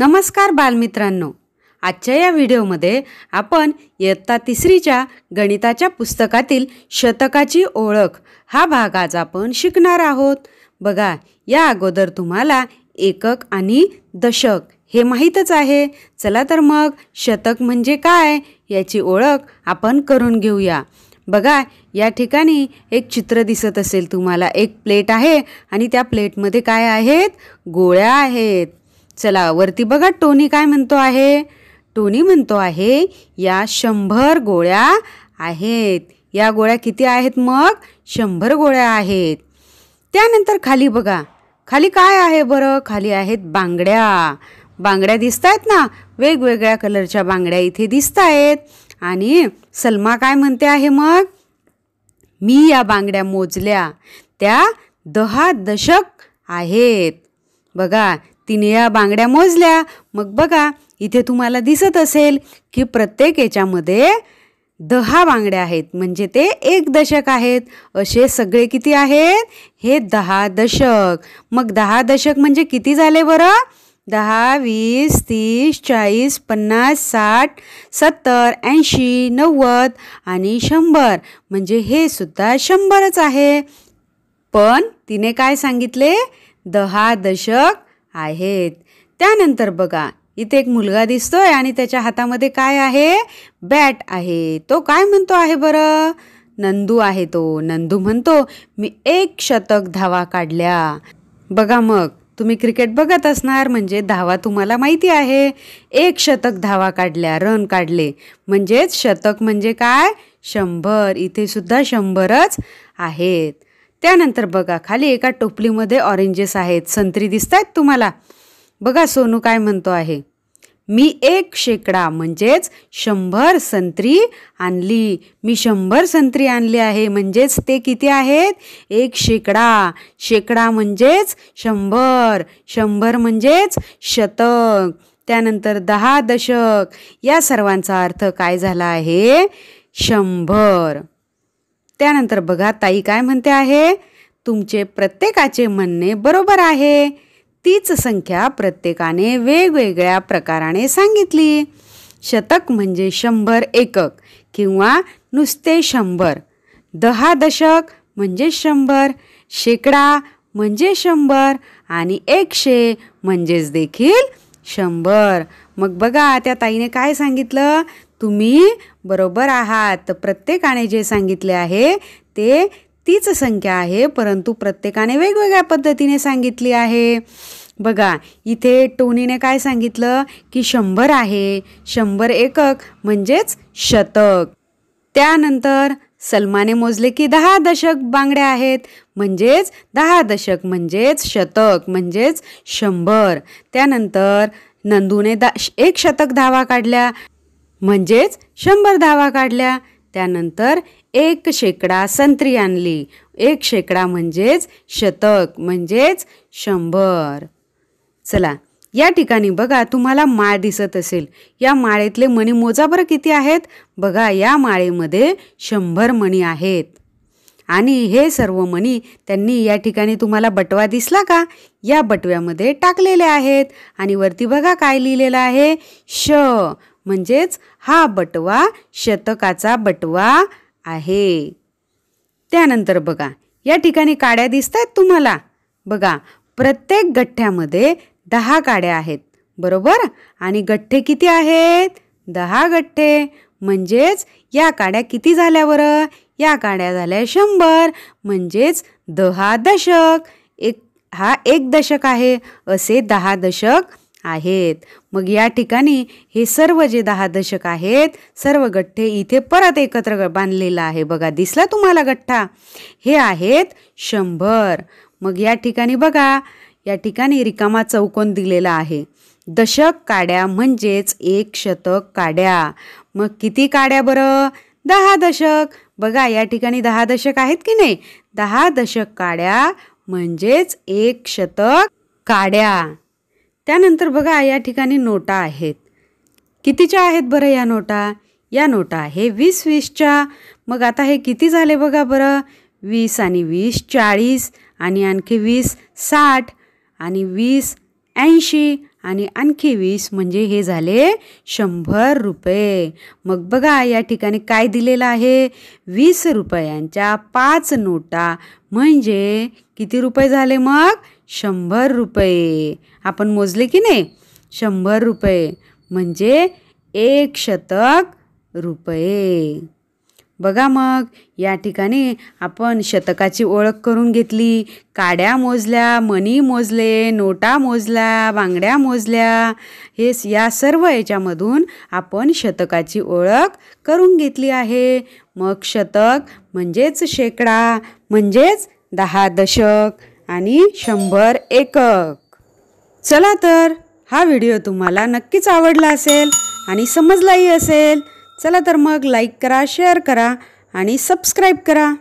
नमस्कार बालमित्रांनो आजच्या या व्हिडिओमध्ये आपण इयत्ता तिसरीच्या गणिताच्या पुस्तकातील शतकाची ओळख हा भाग आज आपण शिकणार आहोत बघा या अगोदर तुम्हाला एकक आणि दशक हे माहीतच आहे चला तर मग शतक म्हणजे काय याची ओळख आपण करून घेऊया बघा या ठिकाणी एक चित्र दिसत असेल तुम्हाला एक प्लेट आहे आणि त्या प्लेटमध्ये काय आहेत गोळ्या आहेत चला वरती बघा टोनी काय म्हणतो आहे टोनी म्हणतो आहे या शंभर गोळ्या आहेत या गोळ्या किती आहेत मग शंभर गोळ्या आहेत त्यानंतर खाली बघा खाली काय आहे बरं खाली आहेत बांगड्या बांगड्या दिसत आहेत ना वेगवेगळ्या कलरच्या बांगड्या इथे दिसत आहेत आणि सलमा काय म्हणते आहे मग मी या बांगड्या मोजल्या त्या दहा दशक आहेत बघा तिने या बांगड्या मोजल्या मग बघा इथे तुम्हाला दिसत असेल की प्रत्येक याच्यामध्ये दहा बांगड्या आहेत म्हणजे ते एक दशक आहेत असे सगळे किती आहेत हे दहा दशक मग दहा दशक म्हणजे किती झाले बरं दहा वीस तीस चाळीस पन्नास साठ सत्तर ऐंशी नव्वद आणि शंभर म्हणजे हे सुद्धा शंभरच आहे पण तिने काय सांगितले दहा दशक आहेत त्यानंतर बघा इथे एक मुलगा दिसतोय आणि त्याच्या हातामध्ये काय आहे बॅट आहे तो काय म्हणतो आहे बरं नंदू आहे तो नंदू म्हणतो मी एक शतक धावा काढल्या बघा मग तुम्ही क्रिकेट बघत असणार म्हणजे धावा तुम्हाला माहिती आहे एक शतक धावा काढल्या रन काढले म्हणजेच शतक म्हणजे काय शंभर इथे सुद्धा शंभरच आहेत त्यानंतर बघा खाली एका टोपलीमध्ये ऑरेंजेस आहेत संत्री दिसत आहेत तुम्हाला बघा सोनू काय म्हणतो आहे मी एक शेकडा म्हणजेच शंभर संत्री आणली मी शंभर संत्री आणली आहे म्हणजेच ते किती आहेत एक शेकडा शेकडा म्हणजेच शंभर शंभर म्हणजेच शतक त्यानंतर दहा दशक या सर्वांचा अर्थ काय झाला आहे शंभर त्यानंतर बघा ताई काय म्हणते आहे तुमचे प्रत्येकाचे म्हणणे बरोबर आहे तीच संख्या प्रत्येकाने वेगवेगळ्या प्रकाराने सांगितली शतक म्हणजे शंभर एकक किंवा नुसते शंभर दहा दशक म्हणजे शंभर शेकडा म्हणजे शंभर आणि एकशे म्हणजेच देखील शंभर मग बघा त्या ताईने काय सांगितलं तुम्ही बरोबर आहात प्रत्येकाने जे सांगितले आहे ते तीच संख्या आहे परंतु प्रत्येकाने वेगवेगळ्या पद्धतीने सांगितली आहे बघा इथे टोनीने काय सांगितलं की शंभर आहे शंभर एकक म्हणजेच शतक त्यानंतर सलमाने मोजले की दहा दशक बांगड्या आहेत म्हणजेच दहा दशक म्हणजेच शतक म्हणजेच शंभर त्यानंतर नंदूने दा एक शतक धावा काढल्या म्हणजेच शंभर धावा काढल्या त्यानंतर एक शेकडा संत्री आणली एक शेकडा म्हणजेच शतक म्हणजेच शंभर चला या ठिकाणी बघा तुम्हाला माळ दिसत असेल या माळेतले मणी मोजा बरं किती आहेत बघा या माळेमध्ये शंभर मणी आहेत आणि हे सर्व मणी त्यांनी या ठिकाणी तुम्हाला बटवा दिसला का या बटव्यामध्ये टाकलेले आहेत आणि वरती बघा काय लिहिलेलं आहे श म्हणजेच हा बटवा शतकाचा बटवा आहे त्यानंतर बघा या ठिकाणी काड्या दिसत आहेत तुम्हाला बघा प्रत्येक गठ्ठ्यामध्ये दहा काड्या आहेत बरोबर आणि गठ्ठे किती आहेत दहा गठ्ठे म्हणजेच या काड्या किती झाल्यावर या काड्या झाल्या शंभर म्हणजेच दहा दशक एक हा एक दशक आहे असे दहा दशक आहेत मग या ठिकाणी हे सर्व जे दहा दशक आहेत सर्व गठ्ठे इथे परत एकत्र बांधलेला आहे बघा दिसला तुम्हाला गठ्ठा हे आहेत शंभर मग या ठिकाणी बघा या ठिकाणी रिकामा चौकोन दिलेला आहे दशक काड्या म्हणजेच एक शतक काड्या मग किती काड्या बरं दहा दशक बघा या ठिकाणी दहा दशक आहेत की नाही दहा दशक काड्या म्हणजेच एक शतक काड्या त्यानंतर बघा या ठिकाणी नोटा आहेत कितीच्या आहेत बरं या नोटा या नोटा आहे वीस वीसच्या मग आता हे किती झाले बघा बरं वीस आणि वीस चाळीस आणि आणखी वीस साठ आणि वीस ऐंशी आणि आणखी वीस म्हणजे हे झाले शंभर रुपये मग बघा या ठिकाणी काय दिलेलं आहे वीस रुपयांच्या पाच नोटा म्हणजे किती रुपये झाले मग शंभर रुपये आपण मोजले की नाही शंभर रुपये म्हणजे एक शतक रुपये बघा मग या ठिकाणी आपण शतकाची ओळख करून घेतली काड्या मोजल्या मनी मोजले नोटा मोजल्या बांगड्या मोजल्या हे या सर्व याच्यामधून आपण शतकाची ओळख करून घेतली आहे मग शतक म्हणजेच शेकडा म्हणजेच दहा दशक आणि शंभर एकक चला तर हा व्हिडिओ तुम्हाला नक्कीच आवडला असेल आणि समजलाही असेल चला तर मग लाईक करा शेअर करा आणि सबस्क्राईब करा